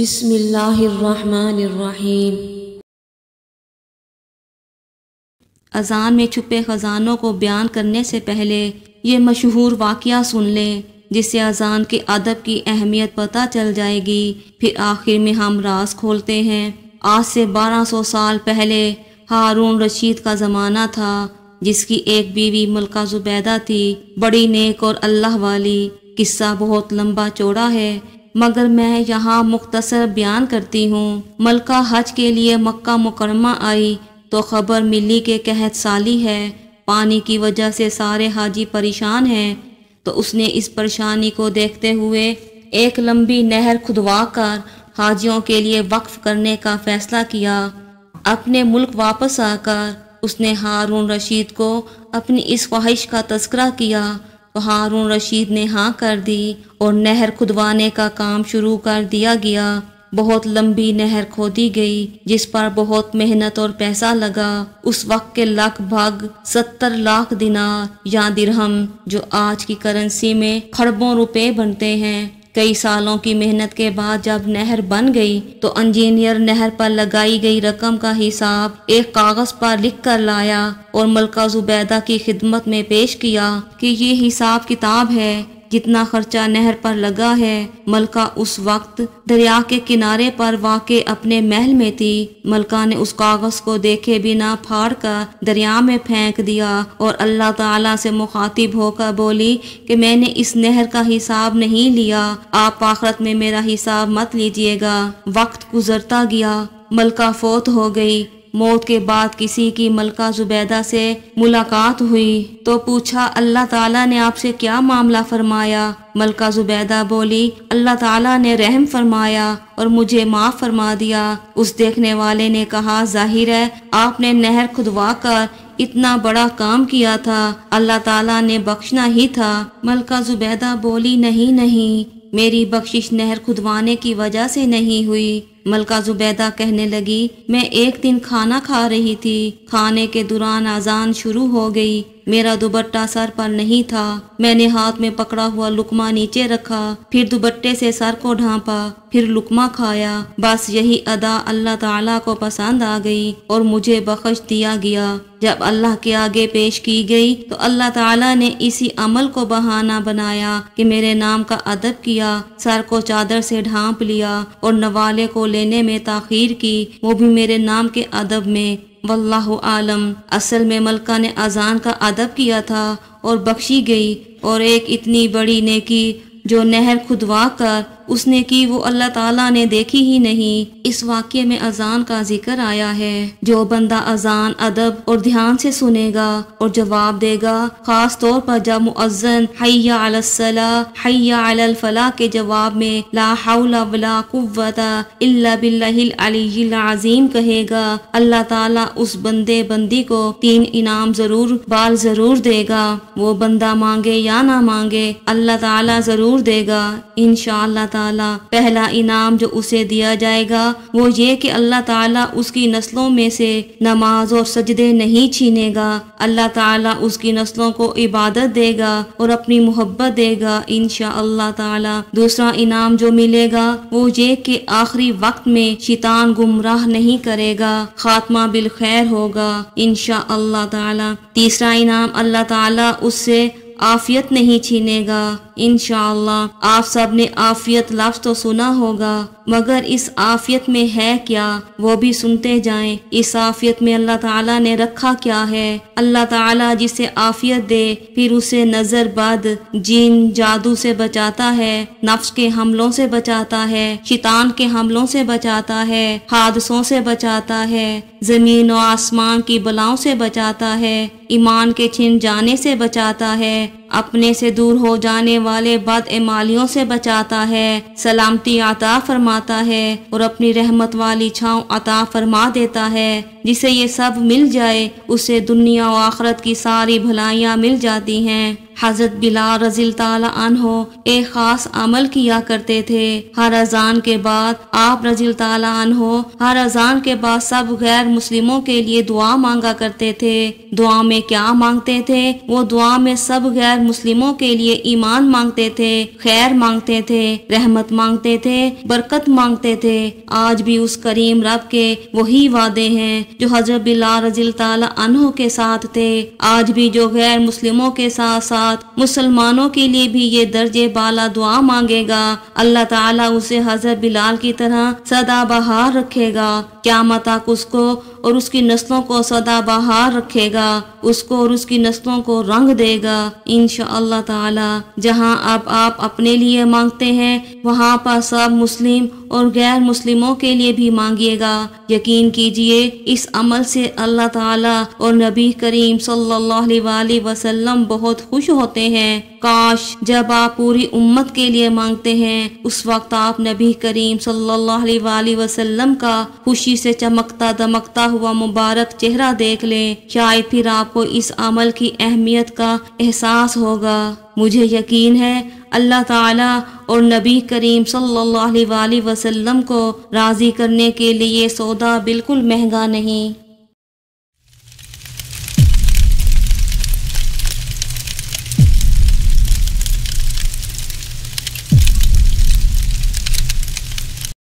बिसमीम अजान में छुपे ख़जानों को बयान करने से पहले ये मशहूर वाकिया सुन लें जिससे अजान के अदब की अहमियत पता चल जाएगी फिर आखिर में हम राज खोलते हैं आज से 1200 साल पहले हारून रशीद का ज़माना था जिसकी एक बीवी मलका जुबैदा थी बड़ी नेक और अल्लाह वाली किस्सा बहुत लंबा चौड़ा है मगर मैं यहाँ मुख्तसर बयान करती हूँ मलका हज के लिए मक्का मुकरमा आई तो खबर मिली के कहत साली है पानी की वजह से सारे हाजी परेशान हैं तो उसने इस परेशानी को देखते हुए एक लंबी नहर खुदवा कर हाजियों के लिए वक्फ करने का फैसला किया अपने मुल्क वापस आकर उसने हारून रशीद को अपनी इस ख्वाहिश का तस्करा किया तो हारून रशीद ने हाँ कर दी और नहर खुदवाने का काम शुरू कर दिया गया बहुत लंबी नहर खोदी गई जिस पर बहुत मेहनत और पैसा लगा उस वक्त के लगभग सत्तर लाख दिनार या दिरहम जो आज की करेंसी में खरबों रुपए बनते हैं कई सालों की मेहनत के बाद जब नहर बन गई तो इंजीनियर नहर पर लगाई गई रकम का हिसाब एक कागज पर लिख कर लाया और मलका जुबैदा की खिदमत में पेश किया कि ये हिसाब किताब है जितना खर्चा नहर पर लगा है मलका उस वक्त दरिया के किनारे पर वाके अपने महल में थी मलका ने उस कागज को देखे बिना फाड़ कर दरिया में फेंक दिया और अल्लाह ताला से मुखातिब होकर बोली कि मैंने इस नहर का हिसाब नहीं लिया आप आखरत में मेरा हिसाब मत लीजिएगा वक्त गुजरता गया मलका फोत हो गई मौत के बाद किसी की मलका जुबैदा से मुलाकात हुई तो पूछा अल्लाह ताला ने आपसे क्या मामला फरमाया मलका जुबैदा बोली अल्लाह ताला ने रहम फरमाया और मुझे माफ़ फरमा दिया उस देखने वाले ने कहा जाहिर है आपने नहर खुदवा कर इतना बड़ा काम किया था अल्लाह ताला ने बख्शना ही था मलका जुबैदा बोली नहीं नहीं मेरी बख्शिश नहर खुदवाने की वजह से नहीं हुई मलका जुबैदा कहने लगी मैं एक दिन खाना खा रही थी खाने के दौरान अजान शुरू हो गई मेरा दुबट्टा सर पर नहीं था मैंने हाथ में पकड़ा हुआ लुकमा नीचे रखा फिर दुबट्टे से सर को ढांपा फिर लुकमा खाया बस यही अदा अल्लाह ताला को पसंद आ गई और मुझे बख्श दिया गया जब अल्लाह के आगे पेश की गई तो अल्लाह ताला ने इसी अमल को बहाना बनाया कि मेरे नाम का अदब किया सर को चादर से ढांप लिया और नवाले को लेने में ताखीर की वो भी मेरे नाम के अदब में वल्लाह आलम असल में मलका ने अजान का अदब किया था और बख्शी गई और एक इतनी बड़ी नेकी जो नहर खुदवा कर उसने की वो अल्लाह ताला ने देखी ही नहीं इस वाक्य में अजान का जिक्र आया है जो बंदा अजान अदब और ध्यान से सुनेगा और जवाब देगा खास तौर पर जब मुअजन हैया के जवाब में ला हाउला वला कुव्वता इल्ला बिल्लाहिल अलील अजीम कहेगा अल्लाह ताला उस बंदे बंदी को तीन इनाम जरूर बाल जरूर देगा वो बंदा मांगे या ना मांगे अल्लाह ताला जरूर देगा इनशा ताला पहला इनाम जो उसे दिया जाएगा वो ये कि अल्लाह ताला उसकी नस्लों में से नमाज और सजदे नहीं छीनेगा अल्लाह ताला उसकी नस्लों को इबादत देगा और अपनी मोहब्बत देगा इन अल्लाह ताला दूसरा इनाम जो मिलेगा वो ये कि आखिरी वक्त में शैतान गुमराह नहीं करेगा खात्मा बिल खैर होगा इन अल्लाह ताला तीसरा इनाम अल्लाह ताला उससे आफियत नहीं छीनेगा इन आप सब ने आफियत लफ्ज तो सुना होगा मगर इस आफियत में है क्या वो भी सुनते जाएं इस आफियत में अल्लाह ताला ने रखा क्या है अल्लाह ताला जिसे आफियत दे फिर उसे नजर बद जीन जादू से बचाता है नफ्स के हमलों से बचाता है शितान के हमलों से बचाता है हादसों से बचाता है जमीन और आसमान की बलाओं से बचाता है ईमान के छिन जाने से बचाता है अपने से दूर हो जाने वाले बद एमालियों से बचाता है सलामती अता फरमाता है और अपनी रहमत वाली छाँव अता फरमा देता है जिसे ये सब मिल जाए उसे दुनिया और आखरत की सारी भलाइयाँ मिल जाती हैं हजरत बिला रजील तहो एक खास अमल किया करते थे हर अजान के बाद आप रजील तहो हर अजान के बाद सब गैर मुस्लिमों के लिए दुआ मांगा करते थे दुआ में क्या मांगते थे वो दुआ में सब गैर मुस्लिमों के लिए ईमान मांगते थे खैर मांगते थे रहमत मांगते थे बरकत मांगते थे आज भी उस करीम रब के वही वादे हैं जो हजरत बिला रजील अनहो के साथ थे आज भी जो गैर मुस्लिमों के साथ साथ साथ मुसलमानों के लिए भी ये दर्ज बाला दुआ मांगेगा अल्लाह ताला उसे हजरत बिलाल की तरह सदा बहार रखेगा क्या मताक उसको और उसकी नस्लों को सदा बहार रखेगा उसको और उसकी नस्लों को रंग देगा इन ताला जहाँ अब आप अपने लिए मांगते हैं वहाँ पर सब मुस्लिम और गैर मुस्लिमों के लिए भी मांगिएगा यकीन कीजिए इस अमल से अल्लाह ताला और नबी करीम सल्लल्लाहु वसल्लम बहुत खुश होते हैं काश जब आप पूरी उम्मत के लिए मांगते हैं उस वक्त आप नबी करीम सल्लल्लाहु अलैहि वसल्लम का खुशी से चमकता दमकता हुआ मुबारक चेहरा देख लें शायद फिर आपको इस अमल की अहमियत का एहसास होगा मुझे यकीन है अल्लाह ताला और नबी करीम सल्लल्लाहु अलैहि वसल्लम को राज़ी करने के लिए सौदा बिल्कुल महंगा नहीं